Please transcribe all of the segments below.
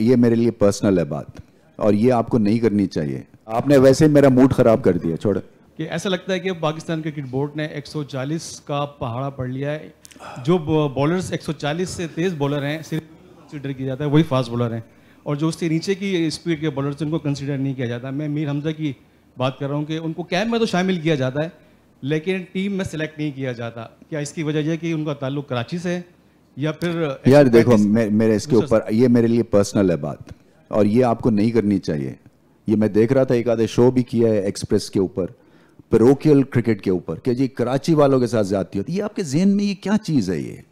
ये मेरे लिए पर्सनल है बात और ये आपको नहीं करनी चाहिए आपने वैसे मेरा मूड खराब कर दिया छोड़ कि ऐसा लगता है कि पाकिस्तान क्रिकेट बोर्ड ने 140 का पहाड़ा पढ़ लिया है जो बॉलर्स 140 से तेज बॉलर हैं सिर्फ कंसिडर किया जाता है वही फास्ट बॉलर हैं और जो उससे नीचे की स्पीड के बॉलर उनको कंसिडर नहीं किया जाता मैं मीर हमजा की बात कर रहा हूँ कि उनको कैम्प में तो शामिल किया जाता है लेकिन टीम में सेलेक्ट नहीं किया जाता क्या इसकी वजह यह कि उनका ताल्लुक कराची से है या फिर यार देखो मे, मेरे इसके ऊपर ये मेरे लिए पर्सनल है बात और ये आपको नहीं करनी चाहिए ये मैं देख रहा था एक आधे शो भी किया है एक्सप्रेस के ऊपर पेरोकियल क्रिकेट के ऊपर कि जी कराची वालों के साथ जाती होती तो ये आपके जहन में ये क्या चीज़ है ये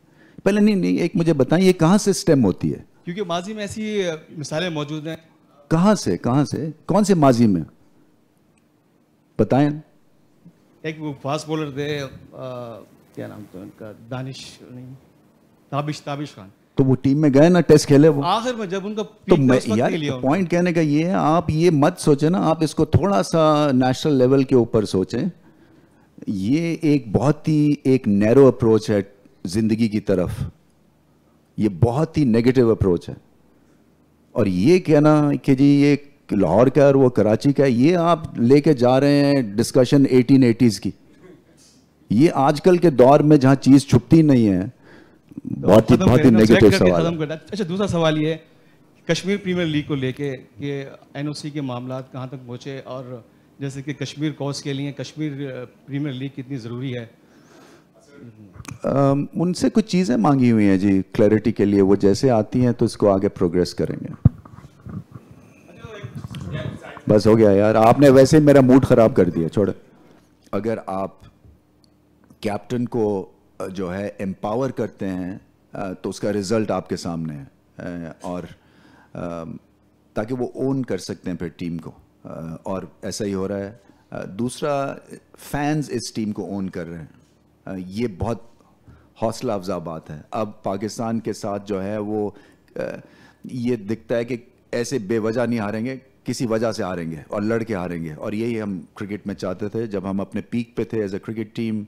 पहले नहीं नहीं एक मुझे बताएं ये कहाँ से स्टेम होती है क्योंकि माजी में ऐसी मिसालें मौजूद हैं कहाँ से कहाँ से कौन से माजी में बताएं एक वो फास्ट बॉलर थे आ, क्या नाम था उनका दानिश नहीं ताबिश ताबिश खान तो वो टीम में गए ना टेस्ट खेले वो आखिर में जब उनका तो मैं यार पॉइंट तो कहने का ये है आप ये मत सोचे ना आप इसको थोड़ा सा नेशनल लेवल के ऊपर सोचे ये एक बहुत ही एक नैरो अप्रोच है ज़िंदगी की तरफ ये बहुत ही नेगेटिव अप्रोच है और ये कहना कि जी ये लाहौर का और वो कराची का ये आप लेके जा रहे हैं डिस्कशन एटीन एटीज़ की ये आजकल के दौर में जहां चीज़ छुपती नहीं है तो बहुत ही बहुत ही नेगेटिव सवाल अच्छा दूसरा सवाल ये कश्मीर प्रीमियर लीग को लेके कि एनओसी के मामला कहाँ तक पहुँचे और जैसे कि कश्मीर कॉज के लिए कश्मीर प्रीमियर लीग कितनी ज़रूरी है उनसे कुछ चीज़ें मांगी हुई हैं जी क्लैरिटी के लिए वो जैसे आती हैं तो इसको आगे प्रोग्रेस करेंगे बस हो गया यार आपने वैसे मेरा मूड ख़राब कर दिया छोड़ अगर आप कैप्टन को जो है एम्पावर करते हैं तो उसका रिज़ल्ट आपके सामने है और ताकि वो ओन कर सकते हैं फिर टीम को और ऐसा ही हो रहा है दूसरा फैंस इस टीम को ओन कर रहे हैं ये बहुत हौसला अफजा बात है अब पाकिस्तान के साथ जो है वो ये दिखता है कि ऐसे बेवजह नहीं हारेंगे किसी वजह से हारेंगे और लड़के हारेंगे और यही हम क्रिकेट में चाहते थे जब हम अपने पीक पे थे एज ए क्रिकेट टीम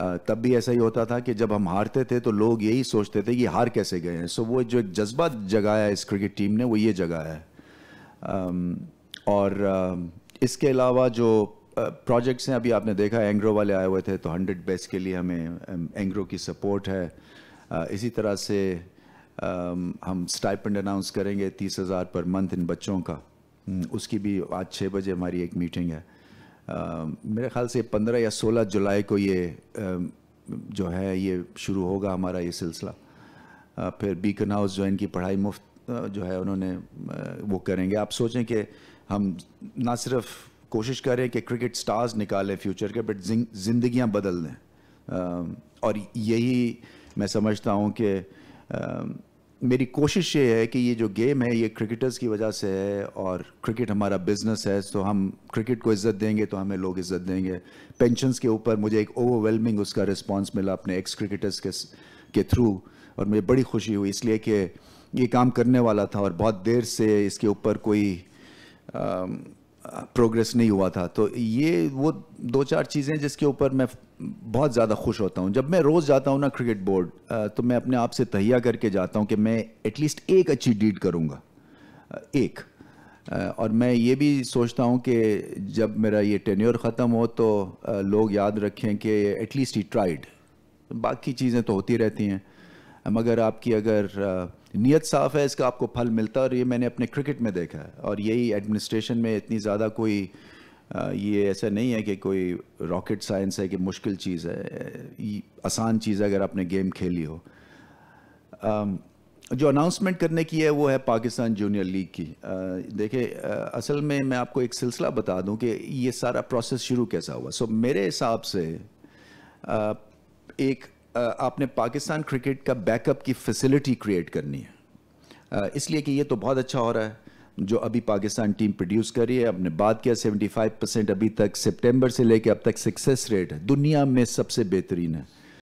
तब भी ऐसा ही होता था कि जब हम हारते थे तो लोग यही सोचते थे कि हार कैसे गए हैं सो वो जो एक जज्बा जगाया इस क्रिकेट टीम ने वो ये जगाया है और इसके अलावा जो प्रोजेक्ट्स हैं अभी आपने देखा एंग्रो वाले आए हुए थे तो हंड्रेड बेस्ट के लिए हमें एंग्रो की सपोर्ट है इसी तरह से हम स्टाइपेंड अनाउंस करेंगे तीस हज़ार पर मंथ इन बच्चों का हम्म, उसकी भी आज छः बजे हमारी एक मीटिंग है मेरे ख्याल से पंद्रह या सोलह जुलाई को ये जो है ये शुरू होगा हमारा ये सिलसिला फिर बीकन हाउस जो इनकी पढ़ाई मुफ्त जो है उन्होंने वो करेंगे आप सोचें कि हम ना सिर्फ कोशिश करें कि क्रिकेट स्टार्स निकालें फ्यूचर के बट जिंदगियां बदल दें और यही मैं समझता हूँ कि मेरी कोशिश ये है कि ये जो गेम है ये क्रिकेटर्स की वजह से है और क्रिकेट हमारा बिजनेस है तो हम क्रिकेट को इज़्ज़त देंगे तो हमें लोग इज़्ज़त देंगे पेंशन के ऊपर मुझे एक ओवरवेलमिंग उसका रिस्पांस मिला अपने एक्स क्रिकेटर्स के के थ्रू और मुझे बड़ी खुशी हुई इसलिए कि ये काम करने वाला था और बहुत देर से इसके ऊपर कोई प्रोग्रेस नहीं हुआ था तो ये वो दो चार चीज़ें जिसके ऊपर मैं बहुत ज़्यादा खुश होता हूँ जब मैं रोज़ जाता हूँ ना क्रिकेट बोर्ड तो मैं अपने आप से तहिया करके जाता हूँ कि मैं एटलीस्ट एक अच्छी डीड करूँगा एक और मैं ये भी सोचता हूँ कि जब मेरा ये टेन्योर ख़त्म हो तो लोग याद रखें कि एटलीस्ट ही ट्राइड बाकी चीज़ें तो होती रहती हैं मगर आपकी अगर नीयत साफ़ है इसका आपको फल मिलता है और ये मैंने अपने क्रिकेट में देखा है और यही एडमिनिस्ट्रेशन में इतनी ज़्यादा कोई ये ऐसा नहीं है कि कोई रॉकेट साइंस है कि मुश्किल चीज़ है आसान चीज़ है अगर आपने गेम खेली हो जो अनाउंसमेंट करने की है वो है पाकिस्तान जूनियर लीग की देखिए असल में मैं आपको एक सिलसिला बता दूं कि ये सारा प्रोसेस शुरू कैसा हुआ सो मेरे हिसाब से एक आपने पाकिस्तान क्रिकेट का बैकअप की फैसिलिटी क्रिएट करनी है इसलिए कि ये तो बहुत अच्छा हो रहा है जो अभी पाकिस्तान टीम प्रोड्यूस कर रही है आपने बात किया 75 परसेंट अभी तक सितंबर से लेकर अब तक सक्सेस रेट दुनिया में सबसे बेहतरीन है